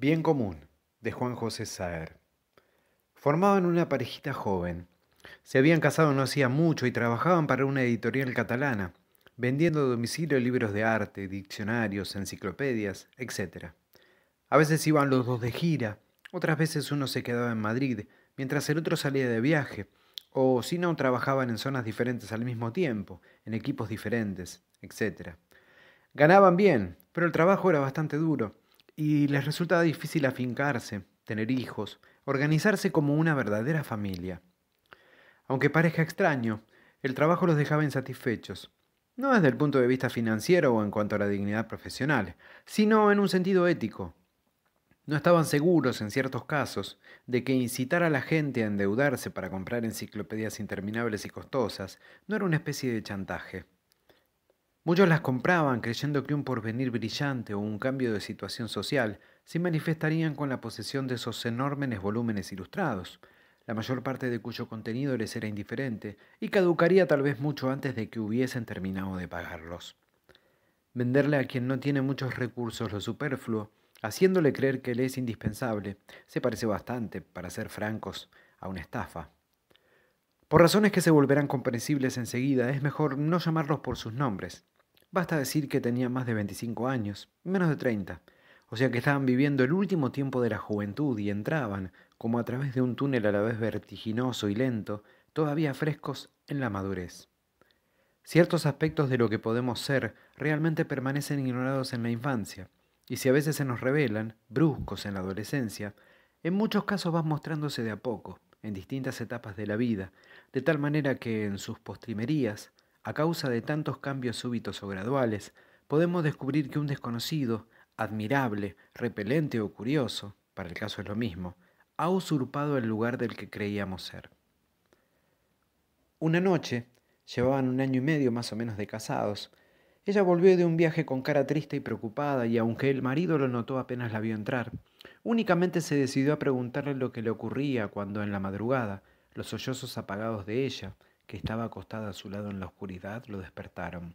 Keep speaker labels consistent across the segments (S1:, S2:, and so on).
S1: Bien común, de Juan José Saer. Formaban una parejita joven. Se habían casado no hacía mucho y trabajaban para una editorial catalana, vendiendo a domicilio libros de arte, diccionarios, enciclopedias, etc. A veces iban los dos de gira, otras veces uno se quedaba en Madrid, mientras el otro salía de viaje, o si no, trabajaban en zonas diferentes al mismo tiempo, en equipos diferentes, etc. Ganaban bien, pero el trabajo era bastante duro y les resultaba difícil afincarse, tener hijos, organizarse como una verdadera familia. Aunque parezca extraño, el trabajo los dejaba insatisfechos, no desde el punto de vista financiero o en cuanto a la dignidad profesional, sino en un sentido ético. No estaban seguros, en ciertos casos, de que incitar a la gente a endeudarse para comprar enciclopedias interminables y costosas no era una especie de chantaje. Muchos las compraban creyendo que un porvenir brillante o un cambio de situación social se manifestarían con la posesión de esos enormes volúmenes ilustrados, la mayor parte de cuyo contenido les era indiferente y caducaría tal vez mucho antes de que hubiesen terminado de pagarlos. Venderle a quien no tiene muchos recursos lo superfluo, haciéndole creer que le es indispensable, se parece bastante, para ser francos, a una estafa. Por razones que se volverán comprensibles enseguida, es mejor no llamarlos por sus nombres. Basta decir que tenía más de 25 años, menos de 30, o sea que estaban viviendo el último tiempo de la juventud y entraban, como a través de un túnel a la vez vertiginoso y lento, todavía frescos en la madurez. Ciertos aspectos de lo que podemos ser realmente permanecen ignorados en la infancia, y si a veces se nos revelan, bruscos en la adolescencia, en muchos casos van mostrándose de a poco, en distintas etapas de la vida, de tal manera que en sus postrimerías a causa de tantos cambios súbitos o graduales, podemos descubrir que un desconocido, admirable, repelente o curioso, para el caso es lo mismo, ha usurpado el lugar del que creíamos ser. Una noche, llevaban un año y medio más o menos de casados, ella volvió de un viaje con cara triste y preocupada y aunque el marido lo notó apenas la vio entrar, únicamente se decidió a preguntarle lo que le ocurría cuando en la madrugada, los sollozos apagados de ella, que estaba acostada a su lado en la oscuridad, lo despertaron.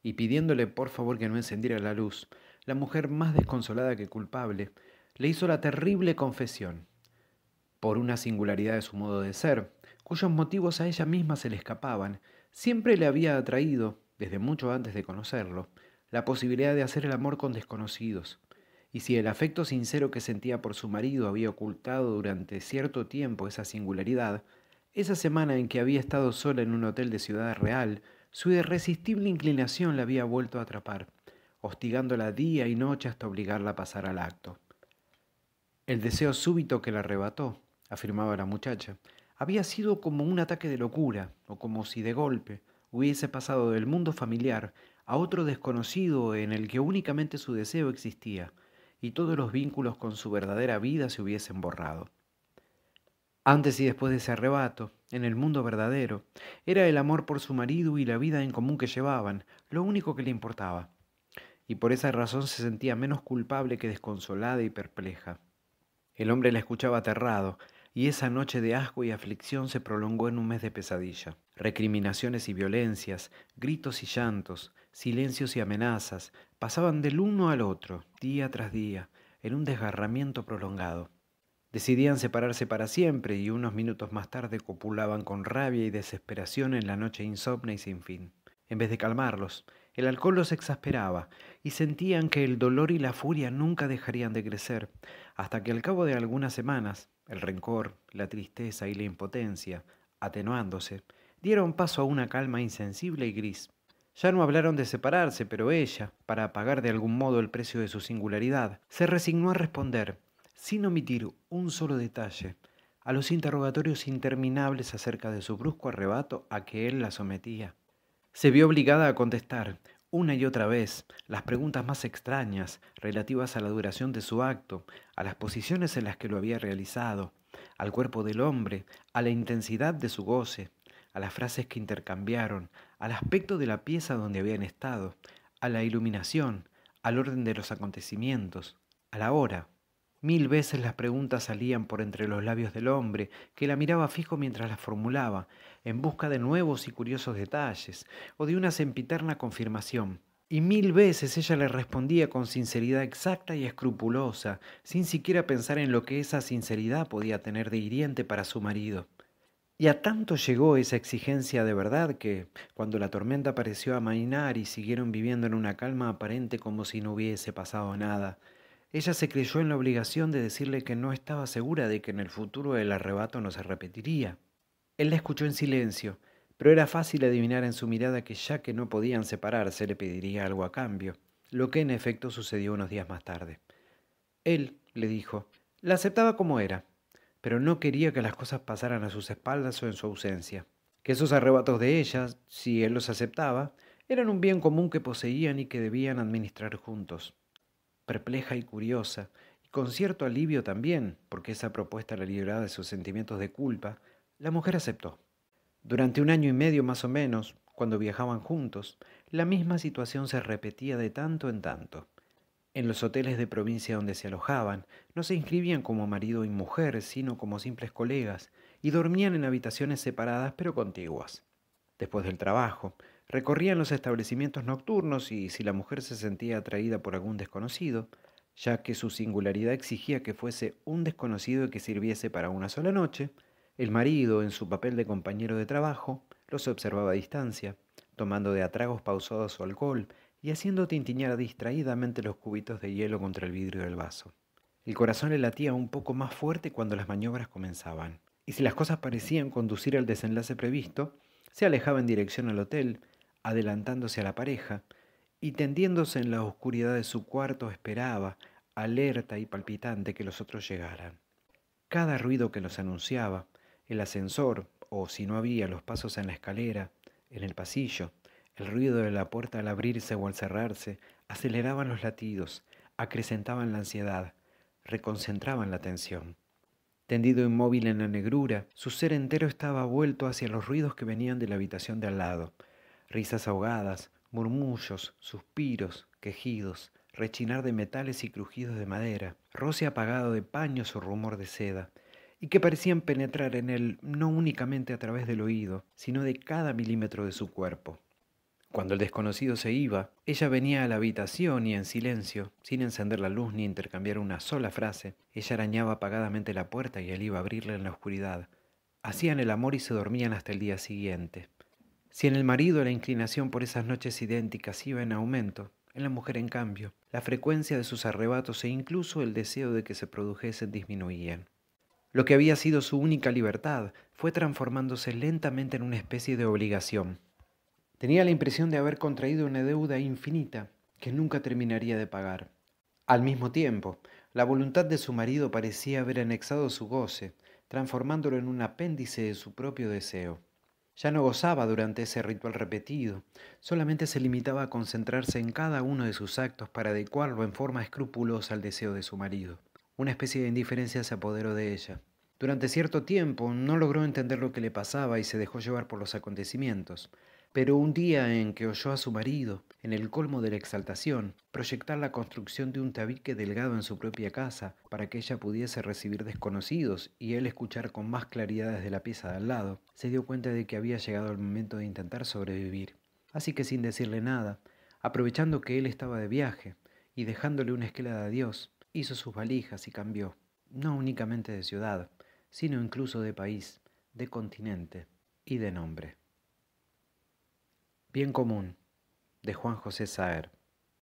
S1: Y pidiéndole por favor que no encendiera la luz, la mujer más desconsolada que culpable, le hizo la terrible confesión, por una singularidad de su modo de ser, cuyos motivos a ella misma se le escapaban, siempre le había atraído, desde mucho antes de conocerlo, la posibilidad de hacer el amor con desconocidos, y si el afecto sincero que sentía por su marido había ocultado durante cierto tiempo esa singularidad, esa semana en que había estado sola en un hotel de Ciudad Real, su irresistible inclinación la había vuelto a atrapar, hostigándola día y noche hasta obligarla a pasar al acto. El deseo súbito que la arrebató, afirmaba la muchacha, había sido como un ataque de locura, o como si de golpe hubiese pasado del mundo familiar a otro desconocido en el que únicamente su deseo existía, y todos los vínculos con su verdadera vida se hubiesen borrado. Antes y después de ese arrebato, en el mundo verdadero, era el amor por su marido y la vida en común que llevaban, lo único que le importaba. Y por esa razón se sentía menos culpable que desconsolada y perpleja. El hombre la escuchaba aterrado, y esa noche de asco y aflicción se prolongó en un mes de pesadilla. Recriminaciones y violencias, gritos y llantos, silencios y amenazas, pasaban del uno al otro, día tras día, en un desgarramiento prolongado. Decidían separarse para siempre y unos minutos más tarde copulaban con rabia y desesperación en la noche insomne y sin fin. En vez de calmarlos, el alcohol los exasperaba y sentían que el dolor y la furia nunca dejarían de crecer, hasta que al cabo de algunas semanas, el rencor, la tristeza y la impotencia, atenuándose, dieron paso a una calma insensible y gris. Ya no hablaron de separarse, pero ella, para pagar de algún modo el precio de su singularidad, se resignó a responder sin omitir un solo detalle, a los interrogatorios interminables acerca de su brusco arrebato a que él la sometía. Se vio obligada a contestar, una y otra vez, las preguntas más extrañas relativas a la duración de su acto, a las posiciones en las que lo había realizado, al cuerpo del hombre, a la intensidad de su goce, a las frases que intercambiaron, al aspecto de la pieza donde habían estado, a la iluminación, al orden de los acontecimientos, a la hora, Mil veces las preguntas salían por entre los labios del hombre, que la miraba fijo mientras las formulaba, en busca de nuevos y curiosos detalles, o de una sempiterna confirmación. Y mil veces ella le respondía con sinceridad exacta y escrupulosa, sin siquiera pensar en lo que esa sinceridad podía tener de hiriente para su marido. Y a tanto llegó esa exigencia de verdad que, cuando la tormenta pareció amainar y siguieron viviendo en una calma aparente como si no hubiese pasado nada, ella se creyó en la obligación de decirle que no estaba segura de que en el futuro el arrebato no se repetiría. Él la escuchó en silencio, pero era fácil adivinar en su mirada que ya que no podían separarse le pediría algo a cambio, lo que en efecto sucedió unos días más tarde. Él, le dijo, la aceptaba como era, pero no quería que las cosas pasaran a sus espaldas o en su ausencia, que esos arrebatos de ella, si él los aceptaba, eran un bien común que poseían y que debían administrar juntos perpleja y curiosa, y con cierto alivio también, porque esa propuesta la liberaba de sus sentimientos de culpa, la mujer aceptó. Durante un año y medio más o menos, cuando viajaban juntos, la misma situación se repetía de tanto en tanto. En los hoteles de provincia donde se alojaban, no se inscribían como marido y mujer, sino como simples colegas, y dormían en habitaciones separadas pero contiguas. Después del trabajo, Recorrían los establecimientos nocturnos y si la mujer se sentía atraída por algún desconocido, ya que su singularidad exigía que fuese un desconocido y que sirviese para una sola noche, el marido, en su papel de compañero de trabajo, los observaba a distancia, tomando de atragos pausados su alcohol y haciendo tintinear distraídamente los cubitos de hielo contra el vidrio del vaso. El corazón le latía un poco más fuerte cuando las maniobras comenzaban, y si las cosas parecían conducir al desenlace previsto, se alejaba en dirección al hotel, adelantándose a la pareja, y tendiéndose en la oscuridad de su cuarto esperaba, alerta y palpitante, que los otros llegaran. Cada ruido que los anunciaba, el ascensor, o si no había los pasos en la escalera, en el pasillo, el ruido de la puerta al abrirse o al cerrarse, aceleraban los latidos, acrecentaban la ansiedad, reconcentraban la atención. Tendido inmóvil en la negrura, su ser entero estaba vuelto hacia los ruidos que venían de la habitación de al lado, risas ahogadas, murmullos, suspiros, quejidos, rechinar de metales y crujidos de madera, roce apagado de paños o rumor de seda, y que parecían penetrar en él no únicamente a través del oído, sino de cada milímetro de su cuerpo. Cuando el desconocido se iba, ella venía a la habitación y en silencio, sin encender la luz ni intercambiar una sola frase, ella arañaba apagadamente la puerta y él iba a abrirla en la oscuridad. Hacían el amor y se dormían hasta el día siguiente. Si en el marido la inclinación por esas noches idénticas iba en aumento, en la mujer, en cambio, la frecuencia de sus arrebatos e incluso el deseo de que se produjesen disminuían. Lo que había sido su única libertad fue transformándose lentamente en una especie de obligación. Tenía la impresión de haber contraído una deuda infinita que nunca terminaría de pagar. Al mismo tiempo, la voluntad de su marido parecía haber anexado su goce, transformándolo en un apéndice de su propio deseo. Ya no gozaba durante ese ritual repetido, solamente se limitaba a concentrarse en cada uno de sus actos para adecuarlo en forma escrupulosa al deseo de su marido. Una especie de indiferencia se apoderó de ella. Durante cierto tiempo no logró entender lo que le pasaba y se dejó llevar por los acontecimientos. Pero un día en que oyó a su marido, en el colmo de la exaltación, proyectar la construcción de un tabique delgado en su propia casa para que ella pudiese recibir desconocidos y él escuchar con más claridad desde la pieza de al lado, se dio cuenta de que había llegado el momento de intentar sobrevivir. Así que sin decirle nada, aprovechando que él estaba de viaje y dejándole una esquela de adiós, hizo sus valijas y cambió, no únicamente de ciudad, sino incluso de país, de continente y de nombre. Bien común de Juan José Saer.